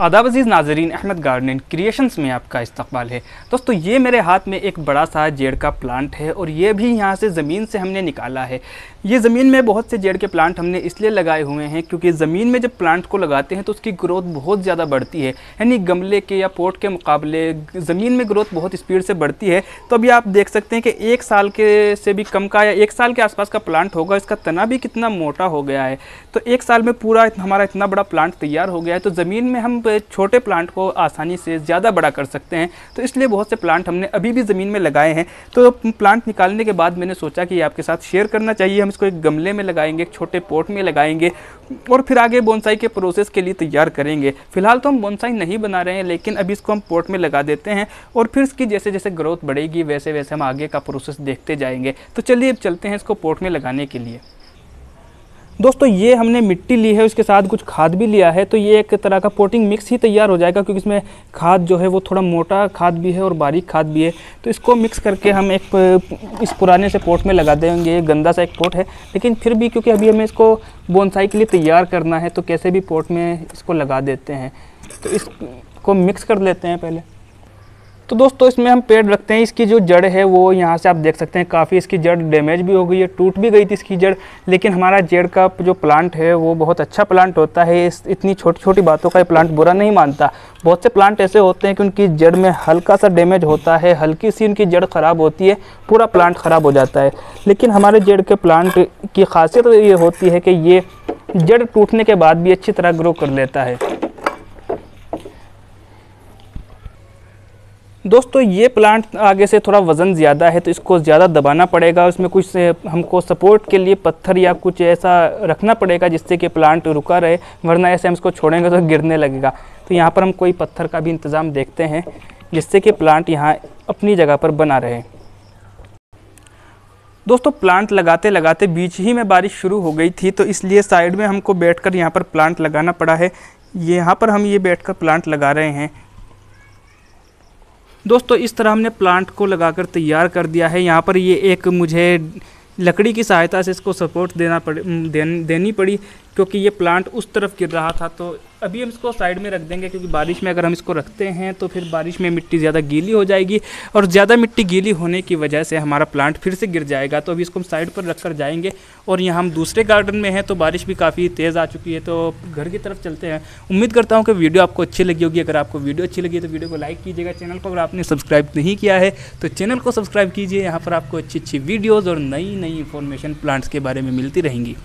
आदाब अजीज़ नाजरीन Ahmad garden creations में आपका इस्तकबाल है दोस्तों ये मेरे हाथ में एक बड़ा सा जेड़ का प्लांट है और ये भी यहाँ से ज़मीन से हमने निकाला है ये ज़मीन में बहुत से जेड़ के प्लांट हमने इसलिए लगाए हुए हैं क्योंकि ज़मीन में जब प्लांट को लगाते हैं तो उसकी ग्रोथ बहुत ज़्यादा बढ़ती है यानी गमले के या पोट के मुकाबले ज़मीन में ग्रोथ बहुत स्पीड से बढ़ती है तो अभी आप देख सकते हैं कि एक साल के से भी कम का या एक साल के आसपास का प्लांट होगा इसका तना भी कितना मोटा हो गया है तो एक साल में पूरा हमारा इतना बड़ा प्लांट तैयार हो गया है तो ज़मीन में हम छोटे प्लांट को आसानी से ज़्यादा बड़ा कर सकते हैं तो इसलिए बहुत से प्लांट हमने अभी भी ज़मीन में लगाए हैं तो प्लांट निकालने के बाद मैंने सोचा कि आपके साथ शेयर करना चाहिए हम इसको एक गमले में लगाएंगे एक छोटे पोट में लगाएंगे और फिर आगे बोनसाई के प्रोसेस के लिए तैयार करेंगे फिलहाल तो हम बोनसाई नहीं बना रहे हैं लेकिन अभी इसको हम पोर्ट में लगा देते हैं और फिर इसकी जैसे जैसे ग्रोथ बढ़ेगी वैसे वैसे हम आगे का प्रोसेस देखते जाएंगे तो चलिए अब चलते हैं इसको पोट में लगाने के लिए दोस्तों ये हमने मिट्टी ली है उसके साथ कुछ खाद भी लिया है तो ये एक तरह का पोटिंग मिक्स ही तैयार हो जाएगा क्योंकि इसमें खाद जो है वो थोड़ा मोटा खाद भी है और बारीक खाद भी है तो इसको मिक्स करके हम एक इस पुराने से पोट में लगा देंगे गंदा सा एक पोट है लेकिन फिर भी क्योंकि अभी हमें इसको बोनसाई के लिए तैयार करना है तो कैसे भी पोट में इसको लगा देते हैं तो इसको मिक्स कर लेते हैं पहले तो दोस्तों इसमें हम पेड़ रखते हैं इसकी जो जड़ है वो यहाँ से आप देख सकते हैं काफ़ी इसकी जड़ डैमेज भी हो गई है टूट भी गई थी इसकी जड़ लेकिन हमारा जेड़ का जो प्लांट है वो बहुत अच्छा प्लांट होता है इस इतनी छोटी छोटी बातों का ये प्लांट बुरा नहीं मानता बहुत से प्लांट ऐसे होते हैं कि उनकी जड़ में हल्का सा डैमेज होता है हल्की सी उनकी जड़ ख़राब होती है पूरा प्लांट ख़राब हो जाता है लेकिन हमारे जड़ के प्लांट की खासियत ये होती है कि ये जड़ टूटने के बाद भी अच्छी तरह ग्रो कर लेता है दोस्तों ये प्लांट आगे से थोड़ा वज़न ज़्यादा है तो इसको ज़्यादा दबाना पड़ेगा उसमें कुछ हमको सपोर्ट के लिए पत्थर या कुछ ऐसा रखना पड़ेगा जिससे कि प्लांट रुका रहे वरना ऐसे हम इसको छोड़ेंगे तो गिरने लगेगा तो यहाँ पर हम कोई पत्थर का भी इंतज़ाम देखते हैं जिससे कि प्लांट यहाँ अपनी जगह पर बना रहे दोस्तों प्लांट लगाते लगाते बीच ही में बारिश शुरू हो गई थी तो इसलिए साइड में हमको बैठकर यहाँ पर प्लांट लगाना पड़ा है यहाँ पर हम ये बैठकर प्लांट लगा रहे हैं दोस्तों इस तरह हमने प्लांट को लगाकर तैयार कर दिया है यहाँ पर ये एक मुझे लकड़ी की सहायता से इसको सपोर्ट देना पड़ देन, देनी पड़ी क्योंकि ये प्लांट उस तरफ गिर रहा था तो अभी हम इसको साइड में रख देंगे क्योंकि बारिश में अगर हम इसको रखते हैं तो फिर बारिश में मिट्टी ज़्यादा गीली हो जाएगी और ज़्यादा मिट्टी गीली होने की वजह से हमारा प्लांट फिर से गिर जाएगा तो अभी इसको हम साइड पर रख कर जाएंगे और यहाँ हम दूसरे गार्डन में हैं तो बारिश भी काफ़ी तेज़ आ चुकी है तो घर की तरफ चलते हैं उम्मीद करता हूँ कि वीडियो आपको अच्छी लगी होगी अगर आपको वीडियो अच्छी लगी तो वीडियो को लाइक कीजिएगा चैनल को अगर आपने सब्सक्राइब नहीं किया है तो चैनल को सब्सक्राइब कीजिए यहाँ पर आपको अच्छी अच्छी वीडियोज़ और नई नई इन्फॉर्मेशन प्लांट्स के बारे में मिलती रहेंगी